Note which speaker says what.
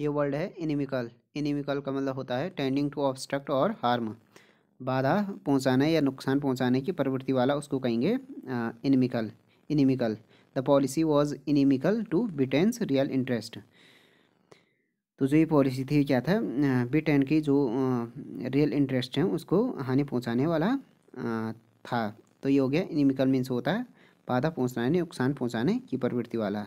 Speaker 1: ये वर्ड है inimical inimical का मतलब होता है टेंडिंग टू ऑब्स्ट्रक्ट और हार्म बाधा पहुंचाना या नुकसान पहुंचाने की प्रवृत्ति वाला उसको कहेंगे inimical inimical the policy was inimical to Britain's real interest तो जो ये पॉलिसी थी क्या था ब्रिटेन की जो रियल इंटरेस्ट हैं उसको हानि पहुंचाने वाला था तो ये हो गया इनिमिकल मीन्स होता है बाधा पहुंचाने नुकसान पहुंचाने की प्रवृत्ति वाला